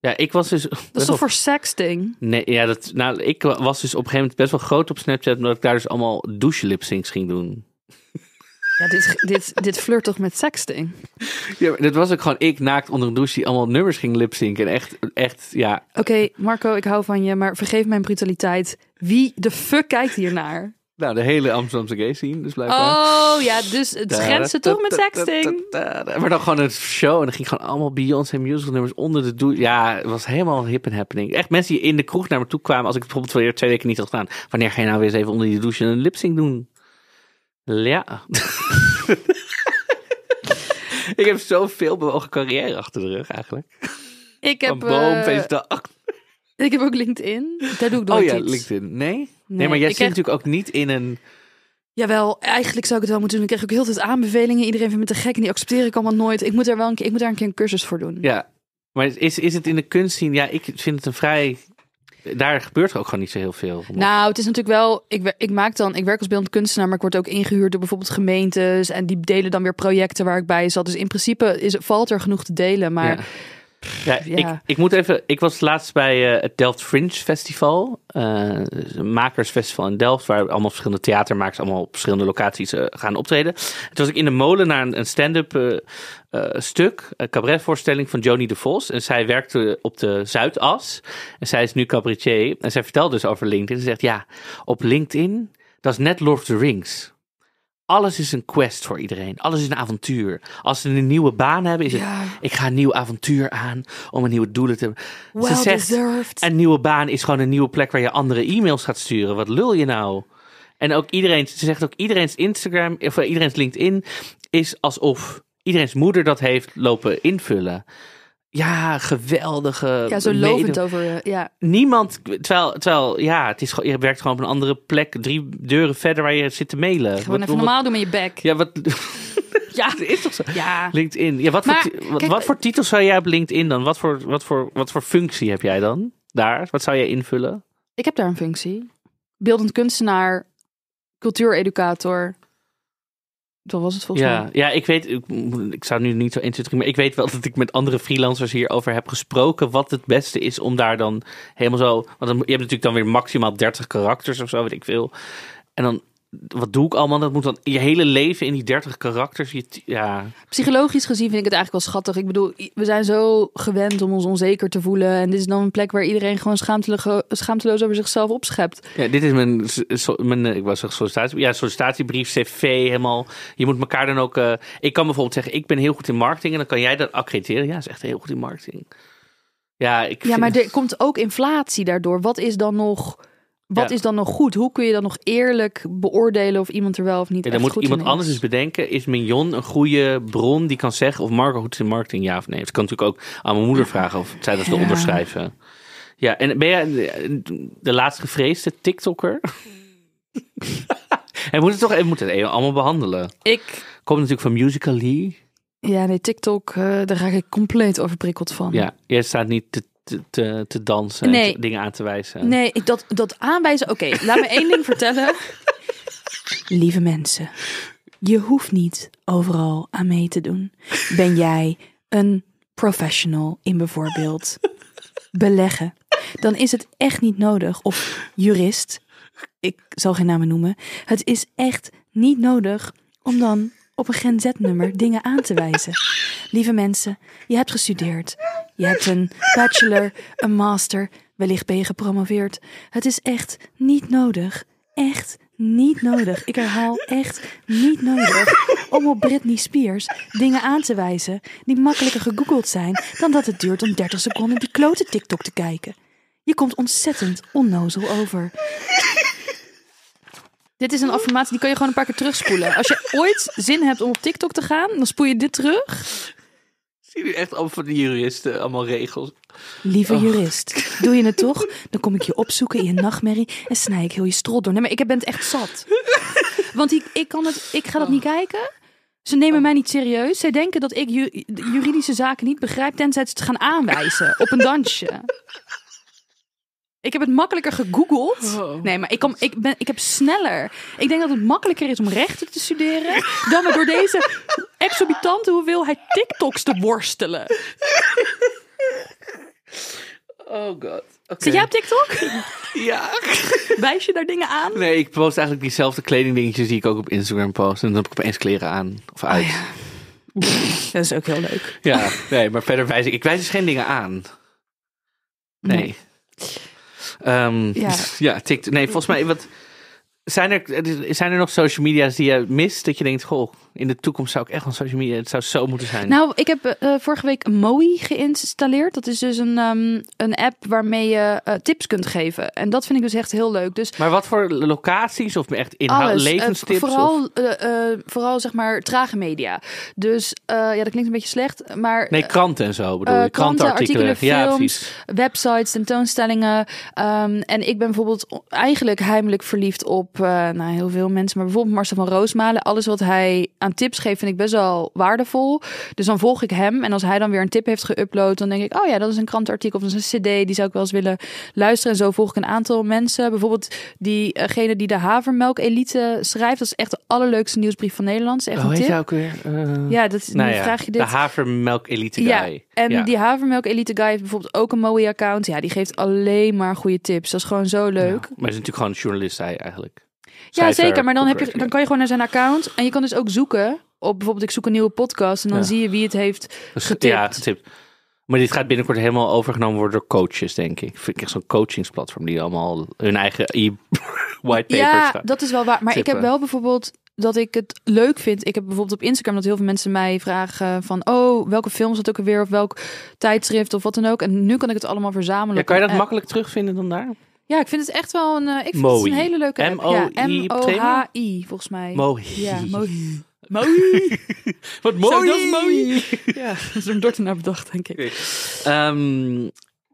Speaker 1: Ja, ik was dus... Dat is toch voor
Speaker 2: sexting?
Speaker 1: Nee, ja, dat, nou, ik was dus op een gegeven moment best wel groot op Snapchat, omdat ik daar dus allemaal douche-lipsyncs ging doen.
Speaker 2: Ja, dit, dit, dit flirt toch met sexting?
Speaker 1: Ja, dat was ook gewoon ik naakt onder een douche die allemaal nummers ging lipzinken. En echt, echt, ja.
Speaker 2: Oké, Marco, ik hou van je, maar vergeef mijn brutaliteit. Wie de fuck kijkt hiernaar?
Speaker 1: Nou, de hele Amsterdamse gay scene, dus blijkbaar.
Speaker 2: Oh ja, dus het grenzen toch met sexting.
Speaker 1: Maar dan gewoon het show en dan ging gewoon allemaal Beyoncé musical numbers onder de douche. Ja, het was helemaal hip en happening. Echt mensen die in de kroeg naar me toe kwamen als ik bijvoorbeeld weer twee weken niet had gedaan. Wanneer ga je nou weer eens even onder die douche een lipsing doen? Ja. ik heb zoveel bewogen carrière achter de rug eigenlijk.
Speaker 2: Ik heb... Van boom, ik heb ook LinkedIn. Daar doe ik oh nooit Oh ja, LinkedIn.
Speaker 1: Nee? nee? maar jij zit natuurlijk ook niet in een...
Speaker 2: Jawel, eigenlijk zou ik het wel moeten doen. Ik krijg ook heel veel aanbevelingen. Iedereen vindt me te gek en die accepteer ik allemaal nooit. Ik moet daar wel een keer, ik moet daar een keer een cursus voor doen.
Speaker 1: Ja, maar is, is het in de kunst zien? Ja, ik vind het een vrij daar gebeurt er ook gewoon niet zo heel veel. Nou,
Speaker 2: het is natuurlijk wel. Ik, ik maak dan. Ik werk als beeldend kunstenaar, maar ik word ook ingehuurd door bijvoorbeeld gemeentes. En die delen dan weer projecten waar ik bij zat. Dus in principe is, valt er genoeg te delen. Maar
Speaker 1: ja, Ik, ik, moet even. Ik was laatst bij eh, het Delft Fringe Festival. Eh, een makersfestival in Delft. Waar allemaal verschillende theatermakers. allemaal op verschillende locaties eh, gaan optreden. Toen was ik in de molen naar een, stand-up stuk. Een cabaretvoorstelling van Joni de Vos. En zij werkte op de Zuidas. En zij is nu cabaretier. En zij vertelde dus over LinkedIn. Ze zegt ja, op LinkedIn. Dat is net Lord of the Rings alles is een quest voor iedereen. Alles is een avontuur. Als ze een nieuwe baan hebben, is het... Ik ga een nieuw avontuur aan om een nieuwe doelen te hebben. Well deserved. een nieuwe baan is gewoon een nieuwe plek waar je andere e-mails gaat sturen. Wat lul je nou? En ook iedereen, ze zegt ook iedereen's Instagram, of eh, iedereen's LinkedIn is alsof iedereen's moeder dat heeft lopen invullen ja, geweldige. Ja, zo lovend
Speaker 2: over. Eh, ja.
Speaker 1: Niemand, terwijl, terwijl ja, het is, je werkt gewoon op een andere plek, drie deuren verder waar je zit te mailen. Gewoon even normaal doen met je bek. Ja, wat. Ja, is toch zo? Ja. LinkedIn. Ja, wat, voor, wat, wat eh, voor titel zou jij op LinkedIn dan? Wat voor, wat, voor, wat voor functie heb jij dan daar? Wat zou jij invullen?
Speaker 2: Ik heb daar een functie. Beeldend kunstenaar, cultuureducator, dat was het volgens ja,
Speaker 1: mij. Ja, ik weet, ik, zou nu niet zo inzetten, maar ik weet wel dat ik met andere freelancers hierover heb gesproken. Wat het beste is om daar dan helemaal zo. Want dan, je hebt natuurlijk dan weer maximaal 30 karakters of zo, weet ik veel. En dan wat doe ik allemaal? Dat moet dan je hele leven in die 30 karakters. ja.
Speaker 2: Psychologisch gezien vind ik het eigenlijk wel schattig. Ik bedoel, we zijn zo gewend om ons onzeker te voelen. En dit is dan een plek waar iedereen gewoon schaamteloos over zichzelf opschept.
Speaker 1: Ja, dit is mijn, mijn eh, ik was zeggen sollicitatie, ja, sollicitatiebrief, cv, helemaal. Je moet elkaar dan ook... Eh, ik kan bijvoorbeeld zeggen, ik ben heel goed in marketing. En dan kan jij dat accrediteren. Ja, is echt heel goed in marketing. Ja, ik ja maar er
Speaker 2: komt ook inflatie daardoor. Wat is dan nog
Speaker 1: wat is dan nog goed?
Speaker 2: Hoe kun je dan nog eerlijk beoordelen of iemand er wel of niet ja, dan moet iemand anders eens dus
Speaker 1: bedenken. Is Mignon een goede bron die kan zeggen of Marco goed in marketing ja of nee? Het kan natuurlijk ook aan mijn moeder vragen of zij dat ja. wil onderschrijven. Ja, en ben jij de laatst gevreesde TikToker? en moet het toch moet het allemaal behandelen? Ik kom natuurlijk van Musical.ly.
Speaker 2: Ja, nee, TikTok, eh, daar ga ik compleet overprikkeld van. Ja,
Speaker 1: jij staat niet te te, te, dansen nee. en dingen aan te wijzen.
Speaker 2: Nee, dat, dat aanwijzen. Oké, laat me één ding vertellen. Lieve mensen, je hoeft niet overal aan mee te doen. Ben jij een professional in bijvoorbeeld beleggen? Dan is het echt niet nodig. Of jurist, ik zal geen namen noemen. Het is echt niet nodig om dan op een GNZ-nummer dingen aan te wijzen. Lieve mensen, je hebt gestudeerd. Je hebt een bachelor, een master, wellicht ben je gepromoveerd. Het is echt niet nodig. Echt niet nodig. Ik herhaal echt niet nodig om op Britney Spears dingen aan te wijzen die makkelijker gegoogeld zijn dan dat het duurt om 30 seconden die klote TikTok te kijken. Je komt ontzettend onnozel over. Dit is een affirmatie, die kan je gewoon een paar keer terugspoelen. Als je ooit zin hebt om op TikTok te gaan, dan spoel je dit terug.
Speaker 1: Zie je echt allemaal van de juristen, allemaal regels. Lieve oh.
Speaker 2: jurist, doe je het toch? Dan kom ik je opzoeken in je nachtmerrie en snij ik heel je strot door. Nee, maar ik ben het echt zat. Want ik, ik, kan het, ik ga dat oh. niet kijken. Ze nemen oh. mij niet serieus. Zij denken dat ik juridische zaken niet begrijp, tenzij ze het gaan aanwijzen op een dansje. Ik heb het makkelijker gegoogeld. Oh. Nee, maar ik, kom, ik, ben, ik heb sneller. Ik denk dat het makkelijker is om rechten te studeren. dan me door deze exorbitante hoeveelheid TikToks te worstelen. Oh god. Okay. Zit jij op TikTok? ja. Wijs je daar dingen
Speaker 1: aan? Nee, ik post eigenlijk diezelfde kledingdingetjes die ik ook op Instagram post. En dan heb ik opeens kleren aan of oh, uit.
Speaker 2: Dat is ook heel leuk.
Speaker 1: Ja, nee, maar verder wijs ik... Ik wijs dus geen dingen aan. nee. Ehm, ja. TikTok. Nee, volgens mij. Wat, zijn, er, zijn er nog social media's die je mist? Dat je denkt, goh, in de toekomst zou ik echt een social media, het zou zo moeten zijn.
Speaker 2: Nou, ik heb eh, eh, vorige week Moi geïnstalleerd. Dat is dus een, ehm, een app waarmee je eh, tips kunt geven. En dat vind ik dus echt heel leuk. Dus,
Speaker 1: maar wat voor locaties of echt inhoud, levenstips? Uh, vooral,
Speaker 2: vooral zeg maar trage media. Dus ja, dat klinkt een beetje slecht, maar... Nee,
Speaker 1: kranten en zo bedoel je. Krantenartikelen, kranten, ja, precies.
Speaker 2: websites, tentoonstellingen. Ehm, en ik ben bijvoorbeeld eigenlijk heimelijk verliefd op nou, heel veel mensen. Maar bijvoorbeeld Marcel van Roosmalen. Alles wat hij aan tips geven vind ik best wel waardevol. Dus dan volg ik hem. En als hij dan weer een tip heeft geüpload, dan denk ik, oh ja, dat is een krantenartikel of een cd. Die zou ik wel eens willen luisteren. En zo volg ik een aantal mensen. Bijvoorbeeld diegene die de Havermelk Elite schrijft. Dat is echt de allerleukste nieuwsbrief van Nederland. echt oh,
Speaker 1: Ook weer, eh, Ja, dat nou vraag je dit. De Havermelk Elite Guy. Ja, en die
Speaker 2: Havermelk Elite Guy heeft bijvoorbeeld ook een Moe account. Ja, die geeft alleen maar goede tips. Dat is gewoon zo leuk. maar hij
Speaker 1: is natuurlijk gewoon een journalist hij eigenlijk. Ja, zeker. Maar dan, heb je, dan
Speaker 2: kan je gewoon naar zijn account. En je kan dus ook zoeken op bijvoorbeeld ik zoek een nieuwe podcast. En dan zie je wie het heeft
Speaker 1: getipt. Dus, ja, getipt. Maar dit gaat binnenkort helemaal overgenomen worden door coaches, denk ik. Vind ik zo'n coachingsplatform die allemaal hun eigen e white papers Ja, dat is wel waar. Maar ik heb wel
Speaker 2: bijvoorbeeld dat ik het leuk vind. Ik heb bijvoorbeeld op Instagram dat heel veel mensen mij vragen van... oh, welke film zat ook alweer of welk tijdschrift of wat dan ook. En nu kan ik het allemaal verzamelen. Ja, kan je dat
Speaker 1: makkelijk terugvinden dan daar?
Speaker 2: Ja, ik vind het echt wel een. Eh, ik vind het een hele leuke. app. M-O-H-I, volgens mij. Mohi. Ja, Mooi.
Speaker 1: Wat mooi. dat is mooi.
Speaker 2: ja, dat is een naar bedacht, denk ik.
Speaker 1: Ehm,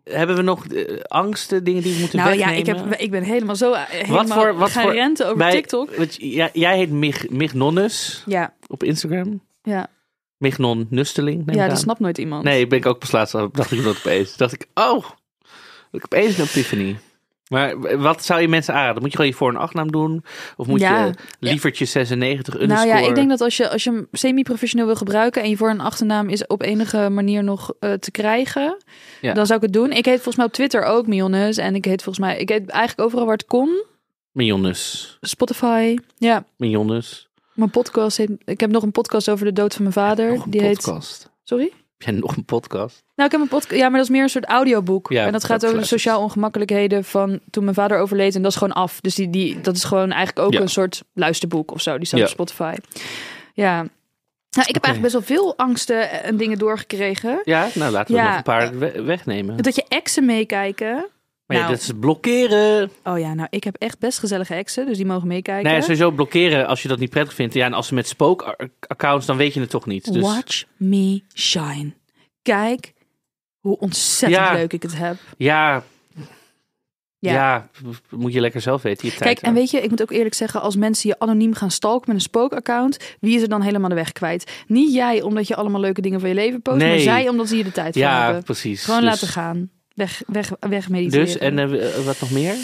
Speaker 1: hebben we nog eh, angsten, dingen die we moeten nou, wegnemen? Nou ja, ik, heb,
Speaker 2: ik ben helemaal zo eh, helemaal wat voor, wat voor, renten over bij, TikTok.
Speaker 1: Wat, jij heet mich Nonnes ja. op Instagram. Ja. Mignon Nusteling. Ja, dat snapt nooit iemand. Nee, ik ben ik ook pas laatst dacht ik dat opeens. dacht ik, oh, ik opeens een epiphany. Maar wat zou je mensen aanraden? Moet je gewoon je voor- en achternaam doen? Of moet je lievertje 96 underscore? Nou ja, ik denk
Speaker 2: dat als je, als je hem semi-professioneel wil gebruiken... en je voor- en achternaam is op enige manier nog eh, te krijgen... dan zou ik het doen. Ik heet volgens mij op Twitter ook Mionnes. En ik heet volgens mij... Ik heet eigenlijk overal waar het kon.
Speaker 1: Mionnes.
Speaker 2: Spotify, ja.
Speaker 1: Mionnes.
Speaker 2: Mijn podcast Ik heb nog een podcast over de dood van mijn vader. die heet... Sorry?
Speaker 1: Heb jij nog een podcast?
Speaker 2: Nou, ik heb een podcast. Ja, maar dat is meer een soort audioboek. Ja, en dat gaat over de sociaal ongemakkelijkheden van toen mijn vader overleed. En dat is gewoon af. Dus die, die, dat is gewoon eigenlijk ook een soort luisterboek of zo. Die staat op Spotify. Ja. Nou, ik heb eigenlijk best wel veel angsten en dingen doorgekregen.
Speaker 1: Ja, nou laten we nog een paar wegnemen. Dat
Speaker 2: je exen meekijken.
Speaker 1: Maar nou, ja, dat is blokkeren.
Speaker 2: Oh ja, nou, ik heb echt best gezellige exen, dus die mogen meekijken. Nee, nou sowieso
Speaker 1: blokkeren als je dat niet prettig vindt. Ja, en als ze met spookaccounts, dan weet je het toch niet. Dus... Watch
Speaker 2: me shine. Kijk hoe ontzettend leuk ik het heb.
Speaker 1: Ja. Ja. ja moet je lekker zelf weten. Je tijd Kijk, en
Speaker 2: weet je, ik moet ook eerlijk zeggen, als mensen je anoniem gaan stalken met een spookaccount, wie is er dan helemaal de weg kwijt? Niet jij, omdat je allemaal leuke dingen van je leven post, nee. maar zij, omdat ze hier de tijd hebben. Ja, precies. Gewoon dus laten gaan weg, weg, weg mediteren. Dus, en
Speaker 1: eh, wat nog meer?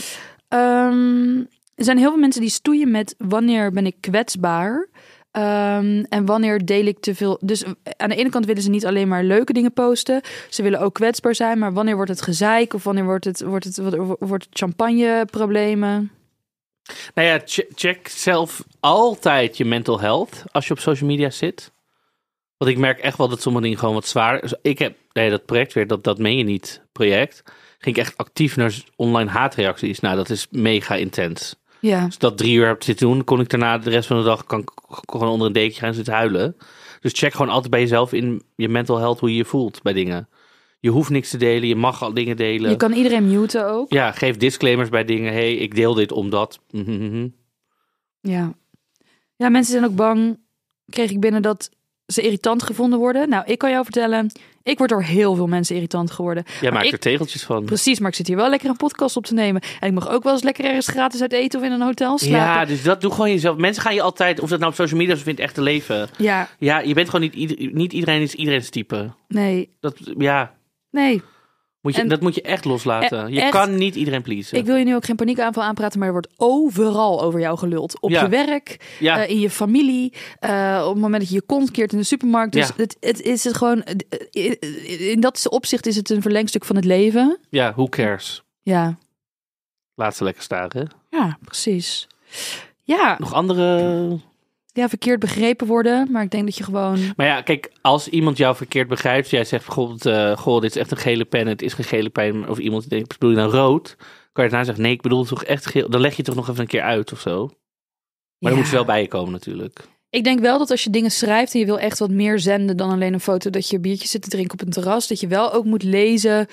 Speaker 2: Ehm, er zijn heel veel mensen die stoeien met wanneer ben ik kwetsbaar... Ehm, en wanneer deel ik te veel? Dus eh, aan de ene kant willen ze niet alleen maar leuke dingen posten. Ze willen ook kwetsbaar zijn. Maar wanneer wordt het gezeik? Of wanneer wordt het, wordt het, wordt het champagne-problemen?
Speaker 1: Nou ja, check zelf altijd je mental health als je op social media zit. Want ik merk echt wel dat sommige dingen gewoon wat zwaar. Ik heb nee, dat project weer, dat, dat meen je niet project. Ging ik echt actief naar online haatreacties. Nou, dat is mega intens. Ja. Dus dat drie uur heb zitten doen, kon ik daarna de rest van de dag kan, gewoon onder een dekje gaan zitten huilen. Dus check gewoon altijd bij jezelf in je mental health hoe je je voelt bij dingen. Je hoeft niks te delen, je mag al dingen delen. Je kan
Speaker 2: iedereen muten ook.
Speaker 1: Ja, geef disclaimers bij dingen. hey, ik deel dit omdat. dat. Mhm, mhm, mhm.
Speaker 2: Ja. Ja, mensen zijn ook bang, kreeg ik binnen dat ze irritant gevonden worden. Nou, ik kan jou vertellen, ik word door heel veel mensen irritant geworden. Ja, maar ik, er
Speaker 1: tegeltjes van. Precies,
Speaker 2: maar ik zit hier wel lekker een podcast op te nemen. En ik mag ook wel eens lekker ergens gratis uit eten of in een hotel slapen. Ja,
Speaker 1: dus dat doe gewoon jezelf. Mensen gaan je altijd, of dat nou op social media is of in het echte leven. Ja. Ja, je bent gewoon niet, niet iedereen is iedereen's type. Nee. Dat, ja.
Speaker 2: Nee. Moet je, dat
Speaker 1: moet je echt loslaten. Eh, je kan niet iedereen pleasen. Ik wil
Speaker 2: je nu ook geen paniekaanval aanpraten, maar er wordt overal over jou geluld. Op je werk, ja. Eh, in je familie, eh, op het moment dat je je kont keert in de supermarkt. Dus het, het, is het gewoon, in dat opzicht is het een verlengstuk van het leven.
Speaker 1: Ja, who cares? Ja. Laat ze lekker staren.
Speaker 2: Ja, precies. Ja.
Speaker 1: Nog andere
Speaker 2: ja, verkeerd begrepen worden. Maar ik denk dat je gewoon.
Speaker 1: Maar ja, kijk, als iemand jou verkeerd begrijpt, jij zegt bijvoorbeeld: eh, Goh, dit is echt een gele pen, het is geen gele pen. Of iemand denkt: bedoel je dan rood? Kan je daarna zeggen: Nee, ik bedoel toch echt geel. Dan leg je het toch nog even een keer uit of zo. Maar ja. dan moet je wel bij je komen, natuurlijk.
Speaker 2: Ik denk wel dat als je dingen schrijft en je wil echt wat meer zenden dan alleen een foto dat je biertje zit te drinken op een terras, dat je wel ook moet lezen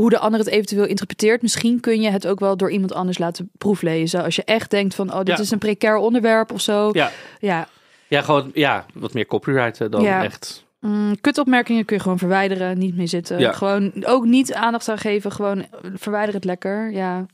Speaker 2: hoe de ander het eventueel interpreteert. Misschien kun je het ook wel door iemand anders laten proeflezen. Als je echt denkt van, oh, dit is een precair onderwerp of zo. Ja, ja.
Speaker 1: ja gewoon ja, wat meer copyright eh, dan echt.
Speaker 2: Mm, kutopmerkingen kun je gewoon verwijderen, niet meer zitten. Gewoon ook niet aandacht aan geven, gewoon verwijder het lekker. Ja.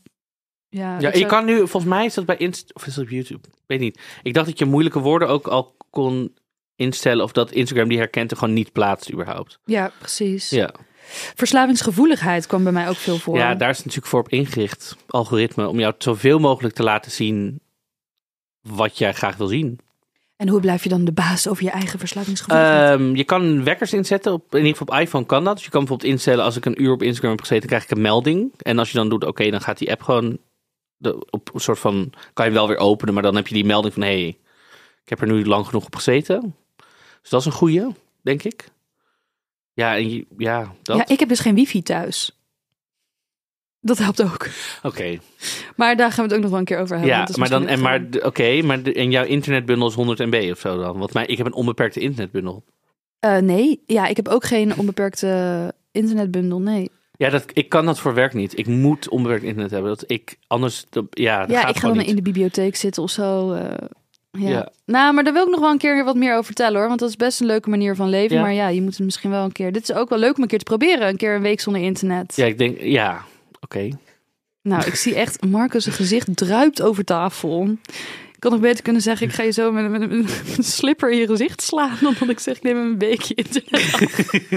Speaker 2: Ja, ja je kan
Speaker 1: nu, volgens mij is dat bij Insta of is dat op YouTube? Weet niet. Ik dacht dat je moeilijke woorden ook al kon instellen of dat Instagram die herkent gewoon niet plaatst überhaupt.
Speaker 2: Ja, precies. Ja. Verslavingsgevoeligheid kwam bij mij ook veel voor. Ja,
Speaker 1: daar is natuurlijk voor op ingericht, algoritme, om jou zoveel mogelijk te laten zien wat jij graag wil zien.
Speaker 2: En hoe blijf je dan de baas over je eigen verslavingsgevoeligheid?
Speaker 1: Ehm, je kan wekkers inzetten. Op, in ieder geval op iPhone kan dat. Dus je kan bijvoorbeeld instellen als ik een uur op Instagram heb gezeten, krijg ik een melding. En als je dan doet, oké, dan gaat die app gewoon de, op een soort van, kan je wel weer openen. Maar dan heb je die melding van, hé, hey, ik heb er nu lang genoeg op gezeten. Dus dat is een goede, denk ik. Ja, en ja, dat. ja, ik heb
Speaker 2: dus geen wifi thuis. Dat helpt ook. Oké. Maar daar gaan we het ook nog wel een keer over hebben. Ja, maar dan, en maar,
Speaker 1: oké, maar en jouw internetbundel is 100 MB of zo dan? Want mij, ik heb een onbeperkte internetbundel.
Speaker 2: Eh, nee, ja, ik heb ook geen onbeperkte internetbundel, nee.
Speaker 1: Ja, dat, ik kan dat voor werk niet. Ik moet onbeperkt internet hebben. Dat ik anders, ja, ja, ik ga dan in de
Speaker 2: bibliotheek zitten of zo. Uh, ja. Nou, maar daar wil ik nog wel een keer wat meer over vertellen hoor. Want dat is best een leuke manier van leven. Maar ja, je moet het misschien wel een keer. Dit is ook wel leuk om een keer te proberen. Een keer een week zonder internet.
Speaker 1: Ja, ik denk, ja, oké.
Speaker 2: Nou, ik zie echt Marcus' gezicht druipt over tafel. Ik had nog beter kunnen zeggen, ik ga je zo met, met, een slipper in je gezicht slaan. Dan dat ik zeg, ik neem een beekje internet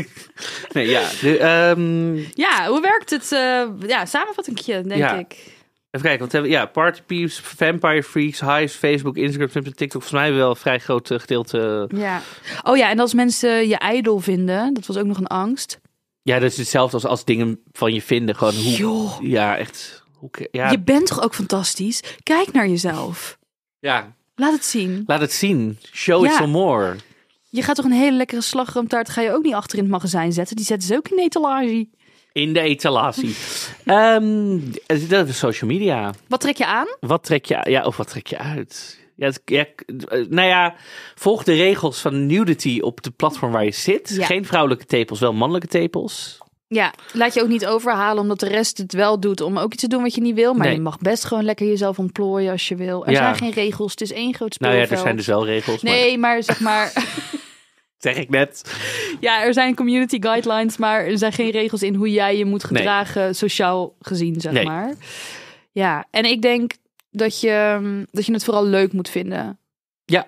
Speaker 1: nee, ja. Ehm,
Speaker 2: ja, hoe werkt het? Uh, ja, samenvattingje, denk ja.
Speaker 1: ik. Even kijken, wat hebben Ja, Party Peeps, Vampire Freaks, highs, Facebook, Instagram, TikTok. Volgens mij wel een vrij groot eh, gedeelte.
Speaker 2: Ja. Oh ja, en als mensen je ijdel vinden, dat was ook nog een angst.
Speaker 1: Ja, dat is hetzelfde als als dingen van je vinden. Gewoon hoe... Joh. Ja, echt. Hoe, ja. Je bent
Speaker 2: toch ook fantastisch? Kijk naar jezelf. Ja. Laat het zien.
Speaker 1: Laat het zien. Show it some more.
Speaker 2: Je gaat toch een hele lekkere slagroomtaart, ga je ook niet achter in het magazijn zetten? Die zetten ze ook in etalage.
Speaker 1: In de etalatie. um, dat is social media. Wat trek je aan? Wat trek je Ja, of wat trek je uit? Ja, het, eh, nou ja, volg de regels van nudity op de platform waar je zit. Geen vrouwelijke tepels, wel mannelijke tepels.
Speaker 2: Ja, laat je ook niet overhalen omdat de rest het wel doet om ook iets te doen wat je niet wil. Maar nee. je mag best gewoon lekker jezelf ontplooien als je wil. Er zijn geen regels, het is één groot speelveld. Nou ja, er zijn dus wel regels. Nee, maar zeg maar...
Speaker 1: zeg ik net.
Speaker 2: Ja, er zijn community guidelines, maar er zijn geen regels in hoe jij je moet gedragen, sociaal gezien, zeg maar. Ja, en ik denk dat je, ehm, dat je het vooral leuk moet vinden.
Speaker 1: Ja.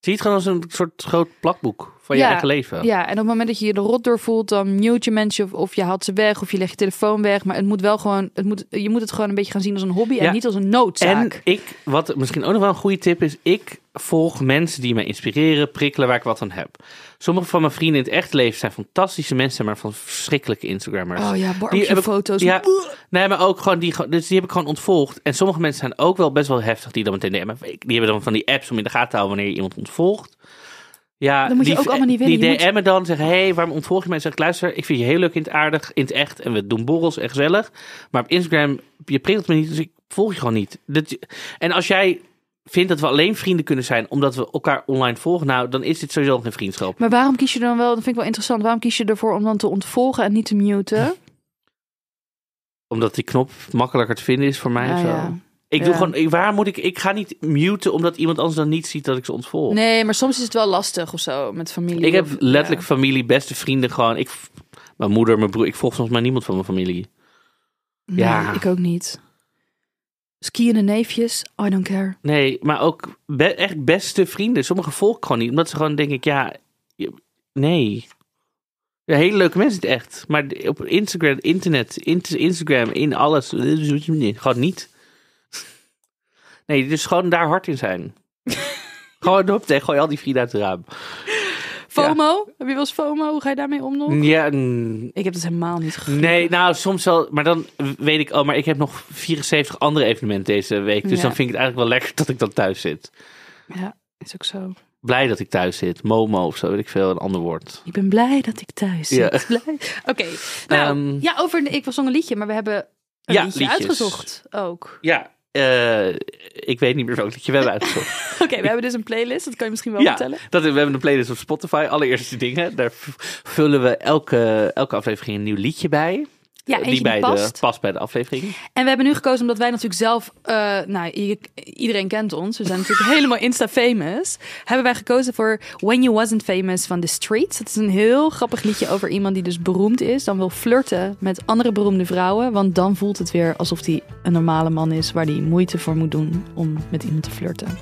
Speaker 1: Zie het gewoon als een soort groot plakboek van je ja, eigen leven. Ja,
Speaker 2: en op het moment dat je je er rot door voelt, dan mute je mensen of, je haalt ze weg of je legt je telefoon weg. Maar het moet wel gewoon, het moet, je moet het gewoon een beetje gaan zien als een hobby en niet als
Speaker 1: een noodzaak. En ik, wat misschien ook nog wel een goede tip is, ik volg mensen die mij inspireren, prikkelen waar ik wat aan heb. Sommige van mijn vrienden in het echt leven zijn fantastische mensen, maar van verschrikkelijke Instagrammers. Oh
Speaker 2: ja, die foto's. ja,
Speaker 1: nee, maar ook gewoon die, dus die heb ik gewoon ontvolgd. En sommige mensen zijn ook wel best wel heftig die dan meteen de, die hebben dan van die apps om in de gaten te houden wanneer je iemand ontvolgt. Ja, dan moet je die, ook allemaal niet willen. Die DM'en dan zeggen, hé, hey, waarom ontvolg je mij? Zeg, luister, ik vind je heel leuk in het aardig, in het echt. En we doen borrels en gezellig. Maar op Instagram, je prikkelt me niet, dus ik volg je gewoon niet. Dat, en als jij vindt dat we alleen vrienden kunnen zijn omdat we elkaar online volgen, nou, dan is dit sowieso geen vriendschap.
Speaker 2: Maar waarom kies je dan wel, dat vind ik wel interessant, waarom kies je ervoor om dan te ontvolgen en niet te muten?
Speaker 1: Omdat die knop makkelijker te vinden is voor mij ja, Ja. Ik doe gewoon, waar moet ik, ik ga niet muten omdat iemand anders dan niet ziet dat ik ze ontvolg.
Speaker 2: Nee, maar soms is het wel lastig of zo met familie. Ik heb letterlijk
Speaker 1: familie, beste vrienden gewoon. Ik, mijn moeder, mijn broer, ik volg soms maar niemand van mijn familie. Nee, ja.
Speaker 2: ik ook niet. Skiën neefjes, I don't care.
Speaker 1: Nee, maar ook echt beste vrienden. Sommige volk gewoon niet, omdat ze gewoon denk ik, ja, nee. Ja, hele leuke mensen, echt. Maar op Instagram, internet, Instagram, in alles, gewoon niet. Nee, dus gewoon daar hard in zijn. gewoon op tegen gooi al die vrienden uit de raam. FOMO? Heb
Speaker 2: je wel eens FOMO? Hoe ga je daarmee om nog? Ja. Ik heb het helemaal niet gegeven.
Speaker 1: Nee, nou soms wel. Maar dan weet ik, oh, maar ik heb nog 74 andere evenementen deze week. Dus dan vind ik het eigenlijk wel lekker dat ik dan thuis zit.
Speaker 2: Ja, is ook zo.
Speaker 1: Blij dat ik thuis zit. Momo of zo, weet ik veel, een ander woord.
Speaker 2: Ik ben blij dat ik thuis zit.
Speaker 1: Blij. Oké, nou, ehm.
Speaker 2: ja, over, ik was zong een liedje, maar we hebben
Speaker 1: een liedje uitgezocht ook. Ja, eh, ik weet niet meer welk liedje je hebben uitgezocht.
Speaker 2: Oké, we hebben dus een playlist, dat kan je misschien wel ja, vertellen.
Speaker 1: Dat, we hebben een playlist op Spotify, allereerste dingen. Daar vullen we elke, elke aflevering een nieuw liedje bij. Ja, eh, die bij past. De, past bij de aflevering.
Speaker 2: En we hebben nu gekozen omdat wij natuurlijk zelf, eh, nou iedereen kent ons, we zijn natuurlijk helemaal insta-famous. Hebben wij gekozen voor When You Wasn't Famous van The Streets. Dat is een heel grappig liedje over iemand die dus beroemd is, dan wil flirten met andere beroemde vrouwen. Want dan voelt het weer alsof hij een normale man is waar hij moeite voor moet doen om met iemand te flirten.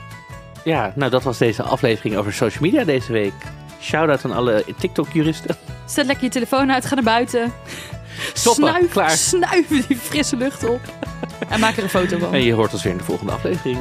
Speaker 1: Ja, nou dat was deze aflevering over social media deze week. Shout-out aan alle TikTok-juristen.
Speaker 2: Zet lekker je telefoon uit, ga naar buiten.
Speaker 1: Snuiven snuif, klaar. snuif
Speaker 2: die frisse lucht op.
Speaker 1: En maak er een foto van. En je hoort ons weer in de volgende aflevering.